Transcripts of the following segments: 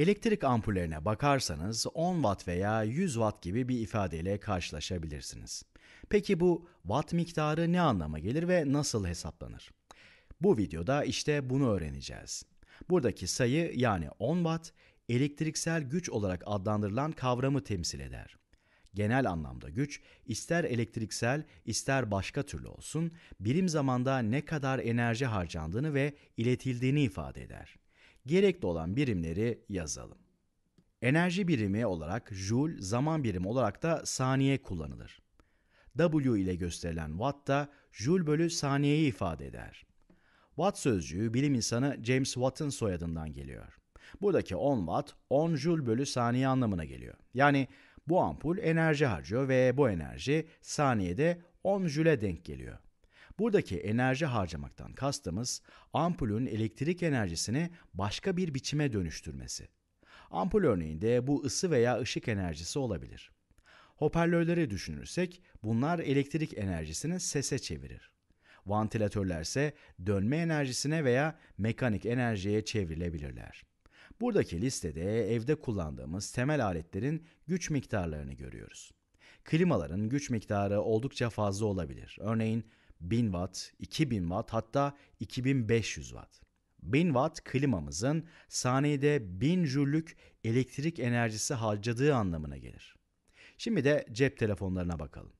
Elektrik ampullerine bakarsanız 10 watt veya 100 watt gibi bir ifadeyle karşılaşabilirsiniz. Peki bu watt miktarı ne anlama gelir ve nasıl hesaplanır? Bu videoda işte bunu öğreneceğiz. Buradaki sayı yani 10 watt elektriksel güç olarak adlandırılan kavramı temsil eder. Genel anlamda güç ister elektriksel ister başka türlü olsun birim zamanda ne kadar enerji harcandığını ve iletildiğini ifade eder gerekli olan birimleri yazalım. Enerji birimi olarak joule, zaman birimi olarak da saniye kullanılır. W ile gösterilen watt da joule bölü saniyeyi ifade eder. Watt sözcüğü bilim insanı James Watt'ın soyadından geliyor. Buradaki 10 watt 10 joule bölü saniye anlamına geliyor. Yani bu ampul enerji harcıyor ve bu enerji saniyede 10 joule denk geliyor. Buradaki enerji harcamaktan kastımız ampulün elektrik enerjisini başka bir biçime dönüştürmesi. Ampul örneğinde bu ısı veya ışık enerjisi olabilir. Hoparlörleri düşünürsek bunlar elektrik enerjisini sese çevirir. Vantilatörlerse dönme enerjisine veya mekanik enerjiye çevrilebilirler. Buradaki listede evde kullandığımız temel aletlerin güç miktarlarını görüyoruz. Klimaların güç miktarı oldukça fazla olabilir. Örneğin 1000 watt, 2000 watt hatta 2500 watt. 1000 watt klimamızın saniyede 1000 jüllük elektrik enerjisi harcadığı anlamına gelir. Şimdi de cep telefonlarına bakalım.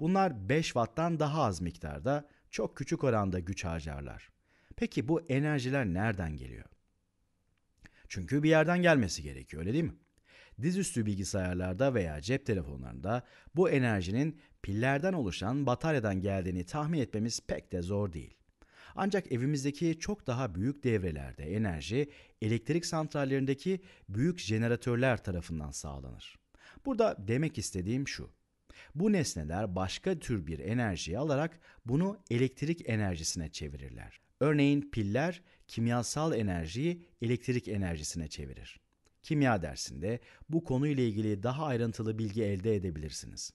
Bunlar 5 watt'tan daha az miktarda çok küçük oranda güç harcarlar. Peki bu enerjiler nereden geliyor? Çünkü bir yerden gelmesi gerekiyor öyle değil mi? dizüstü bilgisayarlarda veya cep telefonlarında bu enerjinin pillerden oluşan bataryadan geldiğini tahmin etmemiz pek de zor değil. Ancak evimizdeki çok daha büyük devrelerde enerji elektrik santrallerindeki büyük jeneratörler tarafından sağlanır. Burada demek istediğim şu. Bu nesneler başka tür bir enerjiyi alarak bunu elektrik enerjisine çevirirler. Örneğin piller kimyasal enerjiyi elektrik enerjisine çevirir. Kimya dersinde bu konuyla ilgili daha ayrıntılı bilgi elde edebilirsiniz.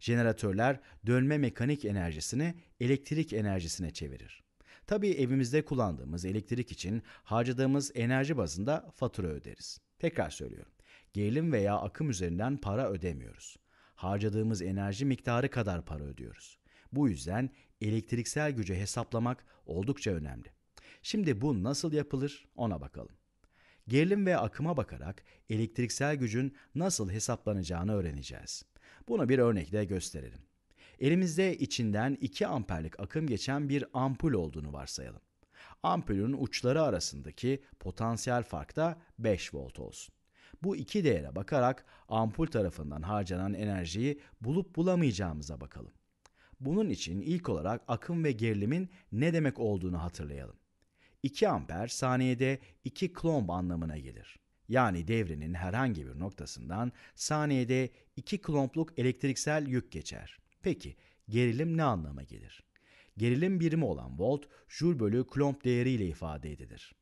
Jeneratörler dönme mekanik enerjisini elektrik enerjisine çevirir. Tabii evimizde kullandığımız elektrik için harcadığımız enerji bazında fatura öderiz. Tekrar söylüyorum. Gerilim veya akım üzerinden para ödemiyoruz. Harcadığımız enerji miktarı kadar para ödüyoruz. Bu yüzden elektriksel gücü hesaplamak oldukça önemli. Şimdi bu nasıl yapılır ona bakalım gerilim ve akıma bakarak elektriksel gücün nasıl hesaplanacağını öğreneceğiz. Bunu bir örnekle gösterelim. Elimizde içinden 2 amperlik akım geçen bir ampul olduğunu varsayalım. Ampulün uçları arasındaki potansiyel fark da 5 volt olsun. Bu iki değere bakarak ampul tarafından harcanan enerjiyi bulup bulamayacağımıza bakalım. Bunun için ilk olarak akım ve gerilimin ne demek olduğunu hatırlayalım. 2 amper saniyede 2 klomb anlamına gelir. Yani devrenin herhangi bir noktasından saniyede 2 klompluk elektriksel yük geçer. Peki gerilim ne anlama gelir? Gerilim birimi olan volt, jül bölü klomp değeriyle ifade edilir.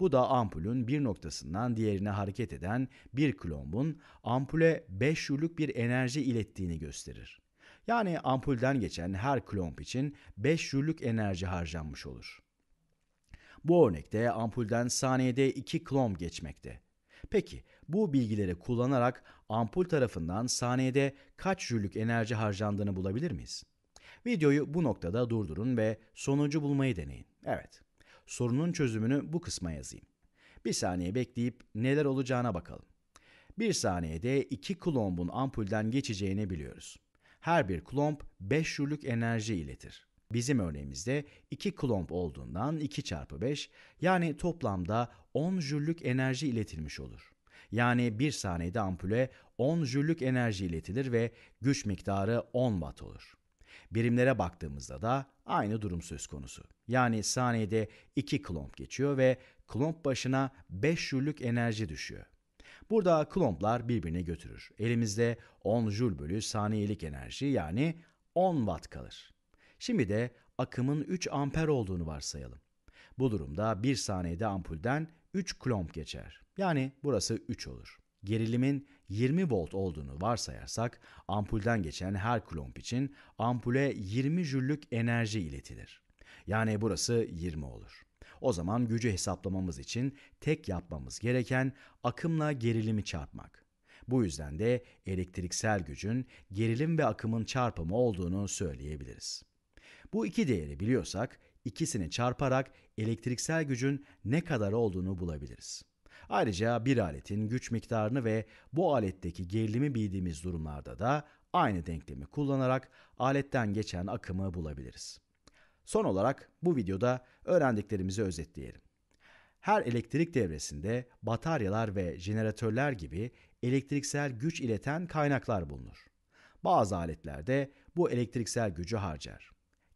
Bu da ampulün bir noktasından diğerine hareket eden bir klombun ampule 5 jüllük bir enerji ilettiğini gösterir. Yani ampulden geçen her klomp için 5 jüllük enerji harcanmış olur. Bu örnekte ampulden saniyede 2 klom geçmekte. Peki bu bilgileri kullanarak ampul tarafından saniyede kaç jüllük enerji harcandığını bulabilir miyiz? Videoyu bu noktada durdurun ve sonucu bulmayı deneyin. Evet, sorunun çözümünü bu kısma yazayım. Bir saniye bekleyip neler olacağına bakalım. Bir saniyede 2 klombun ampulden geçeceğini biliyoruz. Her bir klomp 5 jüllük enerji iletir. Bizim örneğimizde 2 klomp olduğundan 2 çarpı 5 yani toplamda 10 jüllük enerji iletilmiş olur. Yani 1 saniyede ampule 10 jüllük enerji iletilir ve güç miktarı 10 watt olur. Birimlere baktığımızda da aynı durum söz konusu. Yani saniyede 2 klomp geçiyor ve klomp başına 5 jüllük enerji düşüyor. Burada klomplar birbirine götürür. Elimizde 10 jül bölü saniyelik enerji yani 10 watt kalır. Şimdi de akımın 3 amper olduğunu varsayalım. Bu durumda 1 saniyede ampulden 3 klomp geçer. Yani burası 3 olur. Gerilimin 20 volt olduğunu varsayarsak ampulden geçen her klomp için ampule 20 jüllük enerji iletilir. Yani burası 20 olur. O zaman gücü hesaplamamız için tek yapmamız gereken akımla gerilimi çarpmak. Bu yüzden de elektriksel gücün gerilim ve akımın çarpımı olduğunu söyleyebiliriz. Bu iki değeri biliyorsak ikisini çarparak elektriksel gücün ne kadar olduğunu bulabiliriz. Ayrıca bir aletin güç miktarını ve bu aletteki gerilimi bildiğimiz durumlarda da aynı denklemi kullanarak aletten geçen akımı bulabiliriz. Son olarak bu videoda öğrendiklerimizi özetleyelim. Her elektrik devresinde bataryalar ve jeneratörler gibi elektriksel güç ileten kaynaklar bulunur. Bazı aletlerde bu elektriksel gücü harcar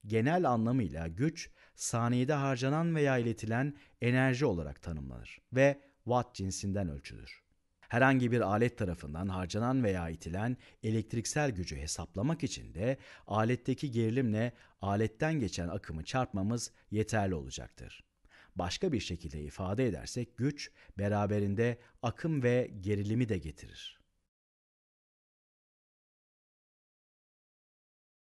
genel anlamıyla güç saniyede harcanan veya iletilen enerji olarak tanımlanır ve watt cinsinden ölçülür. Herhangi bir alet tarafından harcanan veya itilen elektriksel gücü hesaplamak için de aletteki gerilimle aletten geçen akımı çarpmamız yeterli olacaktır. Başka bir şekilde ifade edersek güç beraberinde akım ve gerilimi de getirir.